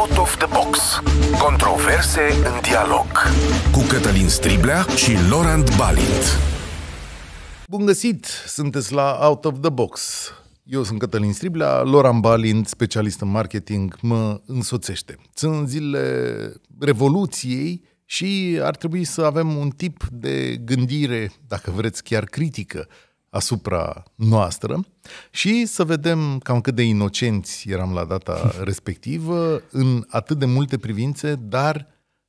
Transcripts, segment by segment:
Out of the Box. Controverse în dialog. Cu Cătălin Striblea și Laurent Balint. Bun găsit! Sunteți la Out of the Box. Eu sunt Cătălin Striblea, Loran Balint, specialist în marketing, mă însoțește. Sunt zilele revoluției și ar trebui să avem un tip de gândire, dacă vreți chiar critică, asupra noastră și să vedem cam cât de inocenți eram la data respectivă în atât de multe privințe, dar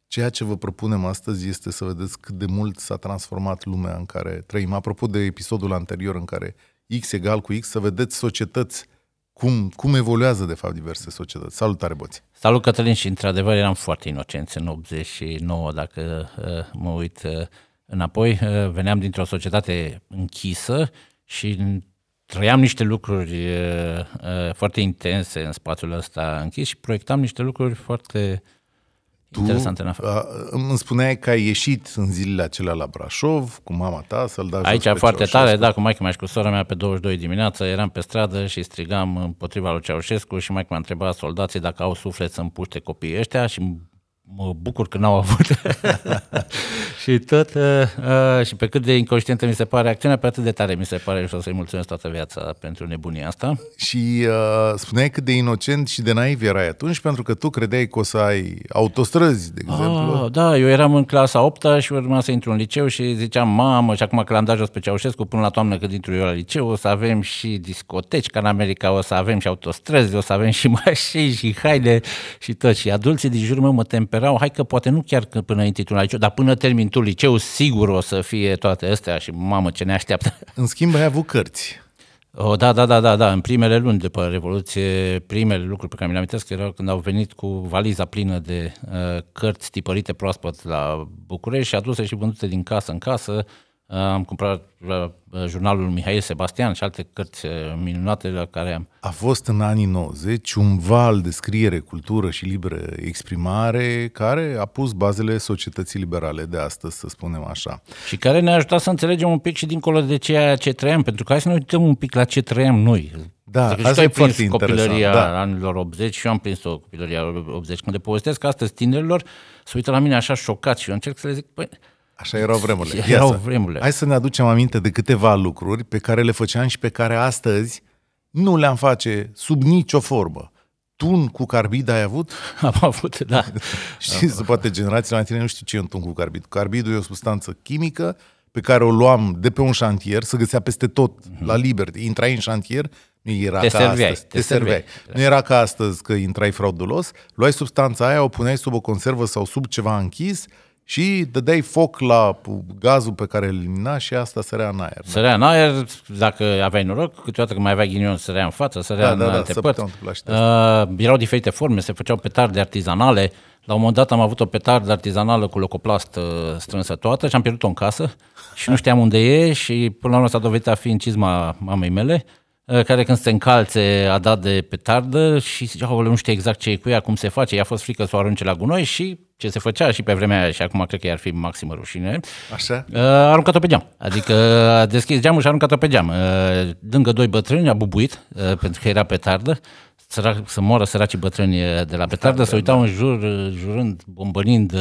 ceea ce vă propunem astăzi este să vedeți cât de mult s-a transformat lumea în care trăim. Apropo de episodul anterior în care X egal cu X, să vedeți societăți cum, cum evoluează, de fapt, diverse societăți. Salutare, Boți! Salut, Cătălin, și într-adevăr eram foarte inocenți în 89, dacă uh, mă uit uh, înapoi, uh, veneam dintr-o societate închisă și trăiam niște lucruri uh, uh, foarte intense în spațiul ăsta închis și proiectam niște lucruri foarte tu interesante în afară. Îmi spuneai că ai ieșit în zilele acelea la Brașov cu mama ta să-l dai Aici jos foarte Ceaușescu. tare, da, cu maica mea și cu sora mea pe 22 dimineața eram pe stradă și strigam împotriva lui Ceaușescu și maica mea întreba soldații dacă au suflet să împuște copiii ăștia și mă bucur că n-au avut. și tot, uh, uh, și pe cât de inconștientă mi se pare acțiunea, pe atât de tare mi se pare și o să-i mulțumesc toată viața pentru nebunia asta. Și uh, spuneai cât de inocent și de naiv erai atunci, pentru că tu credeai că o să ai autostrăzi, de exemplu. Ah, da, eu eram în clasa 8 și urma să intru în liceu și ziceam, mamă, și acum că l-am dat jos pe Ceaușescu, până la toamnă când intru eu la liceu, o să avem și discoteci ca în America, o să avem și autostrăzi, o să avem și mașini și haine și tot. Și adulții din jur mă, mă tempe sperau, hai că poate nu chiar că până în titlul la liceu, dar până termin tu liceu, sigur o să fie toate astea și mamă ce ne așteaptă. În schimb ai avut cărți. Oh, da, da, da, da, da. În primele luni după Revoluție, primele lucruri pe care mi le amintesc erau când au venit cu valiza plină de uh, cărți tipărite proaspăt la București și aduse și vândute din casă în casă Uh, am cumpărat uh, jurnalul Mihai Sebastian și alte cărți uh, minunate la care am. A fost în anii 90 un val de scriere, cultură și liberă exprimare care a pus bazele societății liberale de astăzi, să spunem așa. Și care ne-a ajutat să înțelegem un pic și dincolo de ceea ce trăim, pentru că hai să ne uităm un pic la ce trăim noi. Da, adică asta e foarte copilăria da. anilor 80 și eu am prins-o copilăria 80. Când le povestesc astăzi tinerilor, se uită la mine așa șocat și eu încerc să le zic, păi, Așa erau vremurile. Erau vremurile. Hai să ne aducem aminte de câteva lucruri pe care le făceam și pe care astăzi nu le-am face sub nicio formă. Tun cu carbid ai avut? Am avut, da. și poate generația mai tine nu știu ce e un tun cu carbid. Carbidul e o substanță chimică pe care o luam de pe un șantier, se găsea peste tot, mm-hmm. la liber. Intrai în șantier, nu era te ca serveai, astăzi. Te, te serveai. serveai. Nu da. era ca astăzi că intrai fraudulos, luai substanța aia, o puneai sub o conservă sau sub ceva închis și dădeai foc la gazul pe care îl elimina și asta sărea în aer. Sărea în aer, dacă aveai noroc, câteodată când mai aveai ghinion, sărea în față, sărea da, în da, da alte da, părți. Uh, erau diferite forme, se făceau petarde artizanale. La un moment dat am avut o petardă artizanală cu locoplast strânsă toată și am pierdut-o în casă și nu știam unde e și până la urmă s-a dovedit a fi în cizma mamei mele Uh, care când se încalțe a dat de petardă și zicea, oh, nu știu exact ce e cu ea, cum se face, i-a fost frică să o arunce la gunoi și ce se făcea și pe vremea aia și acum cred că i-ar fi maximă rușine, Așa? Uh, a aruncat-o pe geam. Adică uh, a deschis geamul și a aruncat-o pe geam. Dângă doi bătrâni a bubuit pentru că era petardă, sărac, să moară săracii bătrâni de la petardă, Să uitau da. în jur, jurând, bombănind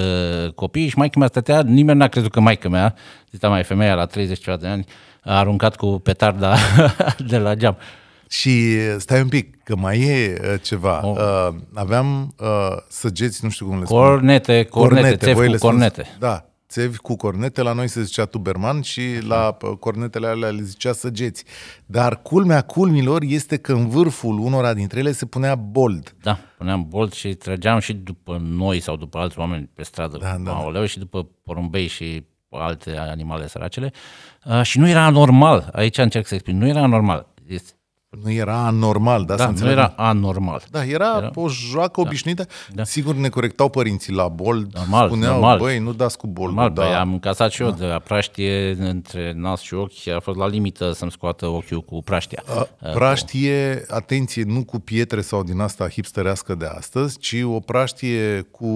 copiii și maică mea stătea, nimeni n-a crezut că maică mea, zita da, mai femeia la 30 ceva de ani, a aruncat cu petarda de la geam. Și stai un pic, că mai e ceva. Oh. Uh, aveam uh, săgeți, nu știu cum le spun. Cornete, cornete, cornete țevi cu cornete. Spun, da, țevi cu cornete. La noi se zicea tuberman și la da. uh, cornetele alea le zicea săgeți. Dar culmea culmilor este că în vârful unora dintre ele se punea bold. Da, puneam bold și trăgeam și după noi sau după alți oameni pe stradă. Da, da. da. și după porumbei și alte animale săracele, uh, și nu era normal, aici încerc să explic, nu era normal. Este nu era anormal, da? da nu era anormal. Da, era, era... o joacă da. obișnuită. Da. Sigur, ne corectau părinții la bol, normal, spuneau, normal. băi, nu dați cu bol. Normal, da. băi, am încasat și eu da. de la praștie, între nas și ochi, a fost la limită să-mi scoată ochiul cu praștia. A, uh, praștie, cu... atenție, nu cu pietre sau din asta hipsterească de astăzi, ci o praștie cu,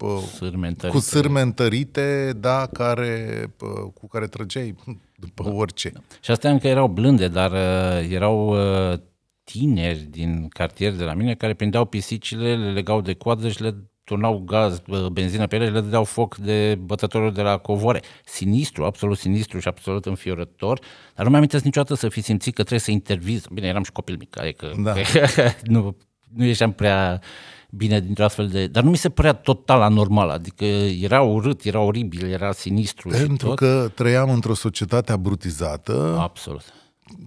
uh, sârme cu sârme întărite, da, care, uh, cu care trăgeai hm, după da. orice. Da. Și astea încă erau blânde, dar uh, erau uh, tineri din cartier de la mine care prindeau pisicile, le legau de coadă și le turnau gaz, uh, benzină pe ele și le dădeau foc de bătătorul de la covoare. Sinistru, absolut sinistru și absolut înfiorător, dar nu mi-am niciodată să fi simțit că trebuie să interviz. Bine, eram și copil mic, adică da. nu, nu ieșeam prea bine dintr dintr-o astfel de... Dar nu mi se părea total anormal, adică era urât, era oribil, era sinistru Pentru și tot. că trăiam într-o societate abrutizată. Absolut.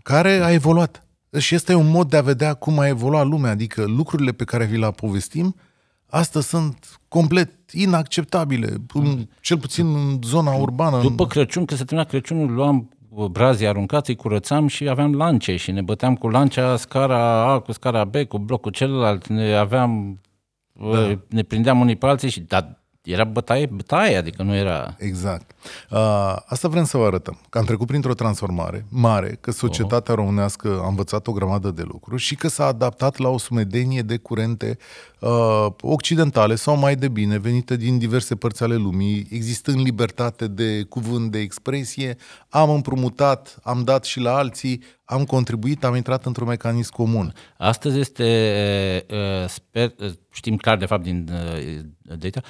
Care a evoluat. Și este un mod de a vedea cum a evoluat lumea, adică lucrurile pe care vi le povestim, astăzi sunt complet inacceptabile, în, cel puțin în zona urbană. După Crăciun, când se termina Crăciunul, luam brazii aruncați, îi curățam și aveam lance și ne băteam cu lancea scara A, cu scara B, cu blocul celălalt, ne aveam da. ne prindeam unii pe alții și dar era bătaie, bătaie, adică nu era... Exact. Uh, asta vrem să vă arătăm, că am trecut printr-o transformare mare, că oh. societatea românească a învățat o grămadă de lucruri și că s-a adaptat la o sumedenie de curente uh, occidentale sau mai de bine, venite din diverse părți ale lumii, existând libertate de cuvânt, de expresie, am împrumutat, am dat și la alții, am contribuit, am intrat într-un mecanism comun. Astăzi este, eh, eh, sper, eh, știm clar de fapt din data,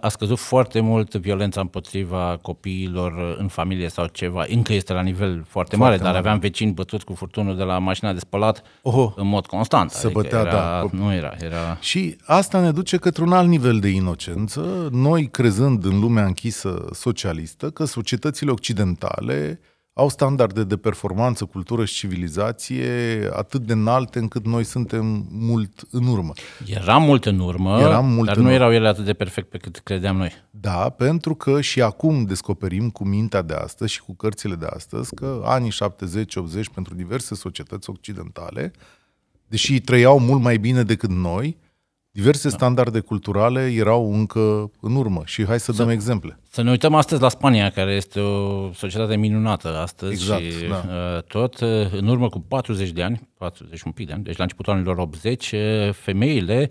a scăzut foarte mult violența împotriva copiilor în familie sau ceva. Încă este la nivel foarte, foarte mare, mare, dar aveam vecini bătuți cu furtunul de la mașina de spălat oh, în mod constant. Se adică bătea, era, da. Nu era, era... Și asta ne duce către un alt nivel de inocență, noi crezând în lumea închisă socialistă că societățile occidentale au standarde de performanță, cultură și civilizație atât de înalte încât noi suntem mult în urmă. Eram mult în urmă, Eram mult dar în nu urmă. erau ele atât de perfect pe cât credeam noi. Da, pentru că și acum descoperim cu mintea de astăzi și cu cărțile de astăzi că anii 70-80 pentru diverse societăți occidentale, deși trăiau mult mai bine decât noi, Diverse da. standarde culturale erau încă în urmă și hai să, să dăm exemple. Să ne uităm astăzi la Spania, care este o societate minunată astăzi exact, și da. Uh, tot. Uh, în urmă cu 40 de ani, 41 de ani, deci la începutul anilor 80, uh, femeile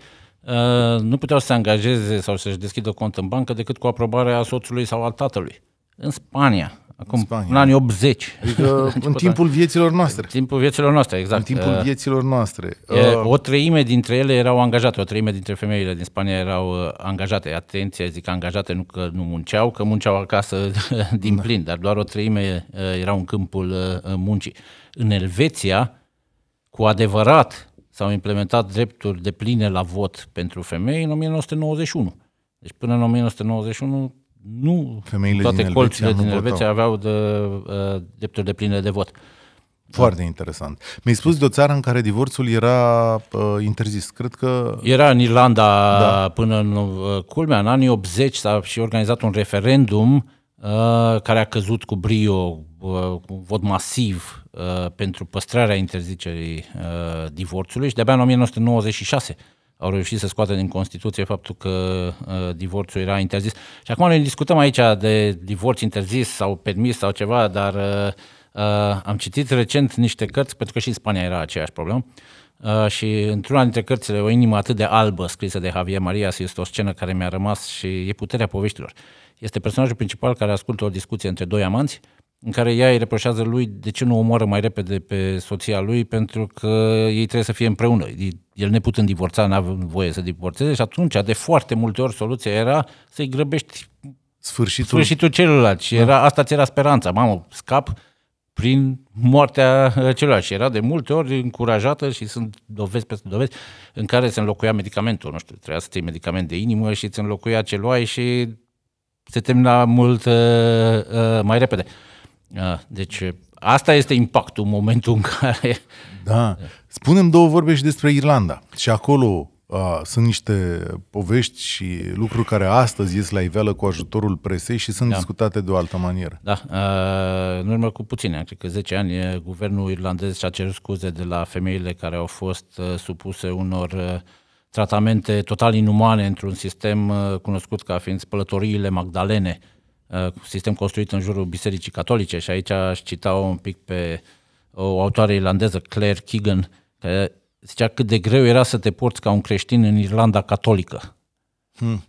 nu puteau să se angajeze sau să-și deschidă cont în bancă decât cu aprobarea soțului sau al tatălui. În Spania, Acum, Spania. în anii 80. Adică în deci, timpul vieților noastre. În timpul vieților noastre, exact. În timpul eh, vieților noastre. Uh, o treime dintre ele erau angajate, o treime dintre femeile din Spania erau uh, angajate. Atenție, zic angajate, nu că nu munceau, că munceau acasă din da. plin, dar doar o treime uh, erau în câmpul muncii. În Elveția, cu adevărat, s-au implementat drepturi de pline la vot pentru femei în 1991. Deci până în 1991 nu Femeile toate din colțurile din Elveția aveau de, uh, drepturi de pline de vot. Foarte da. interesant. Mi-ai spus de o țară în care divorțul era uh, interzis. Cred că. Era în Irlanda da. până în uh, culmea, în anii 80 s-a și organizat un referendum uh, care a căzut cu brio, uh, cu vot masiv uh, pentru păstrarea interzicerii uh, divorțului și de-abia în 1996 au reușit să scoată din Constituție faptul că uh, divorțul era interzis. Și acum noi discutăm aici de divorț interzis sau permis sau ceva, dar uh, uh, am citit recent niște cărți, pentru că și în Spania era aceeași problemă, Uh, și într-una dintre cărțile, O inimă atât de albă, scrisă de Javier Marias, este o scenă care mi-a rămas și e puterea poveștilor. Este personajul principal care ascultă o discuție între doi amanți în care ea îi reproșează lui de ce nu omoară mai repede pe soția lui, pentru că ei trebuie să fie împreună. El putând divorța, n-a voie să divorțeze și atunci, de foarte multe ori, soluția era să-i grăbești sfârșitul, sfârșitul celuilalt. Și da. era, asta ți era speranța. Mamă, scap prin moartea celuilalt. Și era de multe ori încurajată și sunt dovezi peste dovezi în care se înlocuia medicamentul. Nu știu, trebuia să iei medicament de inimă și îți înlocuia luai și se termina mult uh, uh, mai repede. Uh, Ah, deci asta este impactul, momentul în care... Da. Spunem două vorbe și despre Irlanda. Și acolo uh, sunt niște povești și lucruri care astăzi ies la iveală cu ajutorul presei și sunt da. discutate de o altă manieră. Da, Uh, în urmă cu puține, cred că 10 ani, guvernul irlandez și-a cerut scuze de la femeile care au fost supuse unor tratamente total inumane într-un sistem cunoscut ca fiind spălătoriile Magdalene, Uh, sistem construit în jurul Bisericii Catolice și aici aș cita un pic pe o autoare irlandeză, Claire Keegan, care zicea cât de greu era să te porți ca un creștin în Irlanda catolică. Hmm.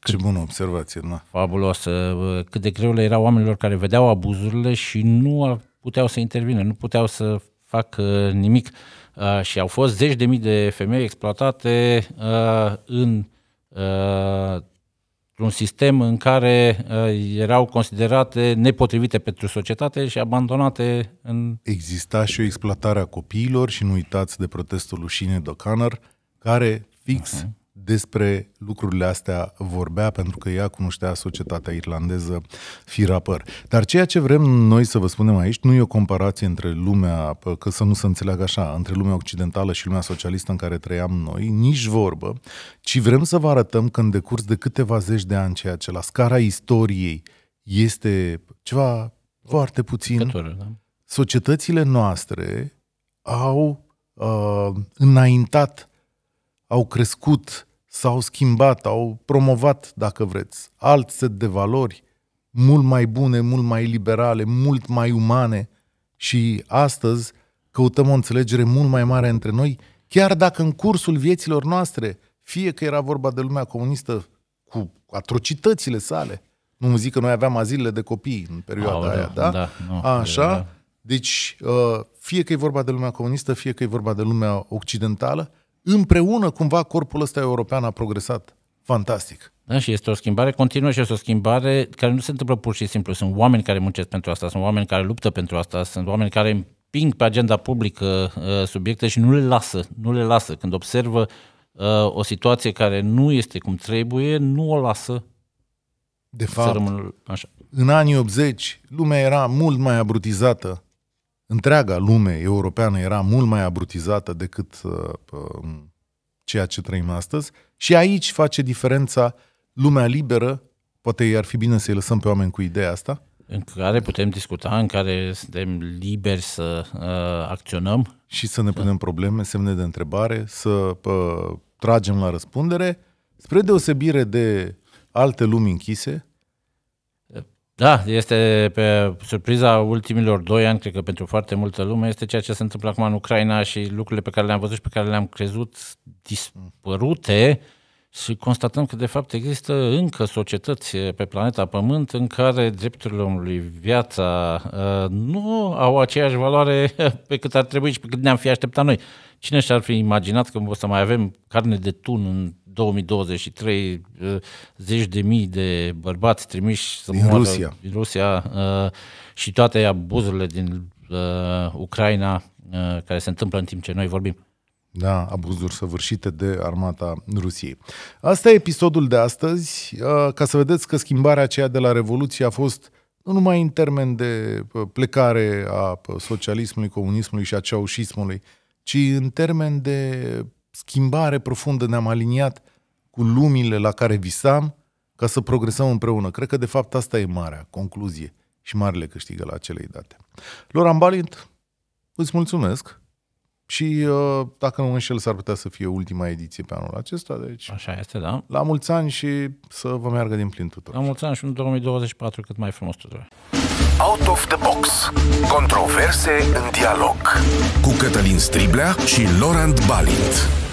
Cât, Ce bună observație, da. Fabulos. Uh, cât de greu le era oamenilor care vedeau abuzurile și nu puteau să intervină, nu puteau să facă uh, nimic. Și au fost zeci de mii de femei exploatate în un sistem în care uh, erau considerate nepotrivite pentru societate și abandonate în... Exista și o exploatare a copiilor și nu uitați de protestul lui Shine Docanar, care fix uh-huh despre lucrurile astea vorbea, pentru că ea cunoștea societatea irlandeză firapăr. Dar ceea ce vrem noi să vă spunem aici nu e o comparație între lumea, că să nu se înțeleagă așa, între lumea occidentală și lumea socialistă în care trăiam noi, nici vorbă, ci vrem să vă arătăm că în decurs de câteva zeci de ani ceea ce la scara istoriei este ceva foarte puțin, Cătoră, da? societățile noastre au uh, înaintat au crescut, s-au schimbat, au promovat, dacă vreți, alt set de valori, mult mai bune, mult mai liberale, mult mai umane și astăzi căutăm o înțelegere mult mai mare între noi, chiar dacă în cursul vieților noastre, fie că era vorba de lumea comunistă cu atrocitățile sale, nu zic că noi aveam azilele de copii în perioada Aolea, aia, da? da nu, Așa. Da. Deci, uh, fie că e vorba de lumea comunistă, fie că e vorba de lumea occidentală, împreună cumva corpul ăsta european a progresat fantastic. Da, și este o schimbare continuă și este o schimbare care nu se întâmplă pur și simplu. Sunt oameni care muncesc pentru asta, sunt oameni care luptă pentru asta, sunt oameni care împing pe agenda publică uh, subiecte și nu le lasă, nu le lasă. Când observă uh, o situație care nu este cum trebuie, nu o lasă de fapt, să rămân așa. în anii 80, lumea era mult mai abrutizată întreaga lume europeană era mult mai abrutizată decât uh, um, ceea ce trăim astăzi și aici face diferența lumea liberă, poate ar fi bine să-i lăsăm pe oameni cu ideea asta, în care putem discuta, în care suntem liberi să uh, acționăm. Și să ne punem probleme, semne de întrebare, să uh, tragem la răspundere, spre deosebire de alte lumi închise, da, este pe surpriza ultimilor doi ani, cred că pentru foarte multă lume, este ceea ce se întâmplă acum în Ucraina și lucrurile pe care le-am văzut și pe care le-am crezut dispărute și constatăm că de fapt există încă societăți pe planeta Pământ în care drepturile omului, viața, uh, nu au aceeași valoare pe cât ar trebui și pe cât ne-am fi așteptat noi. Cine și-ar fi imaginat că o să mai avem carne de tun în 2023 uh, zeci de mii de bărbați trimiși să din Rusia. din Rusia uh, și toate abuzurile din uh, Ucraina care se întâmplă în timp ce noi vorbim. Da, abuzuri săvârșite de armata Rusiei. Asta e episodul de astăzi, ca să vedeți că schimbarea aceea de la Revoluție a fost nu numai în termen de plecare a socialismului, comunismului și a ceaușismului, ci în termen de schimbare profundă, ne-am aliniat cu lumile la care visam ca să progresăm împreună. Cred că, de fapt, asta e marea concluzie și marele câștigă la acelei date. Lor Balint, îți mulțumesc și, uh, dacă nu înșel, s-ar putea să fie ultima ediție pe anul acesta. Deci Așa este, da. La mulți ani și să vă meargă din plin tuturor. La mulți ani și în 2024 cât mai frumos tuturor. Out of the Box. Controverse în dialog. Cu Cătălin Striblea și Laurent Balint.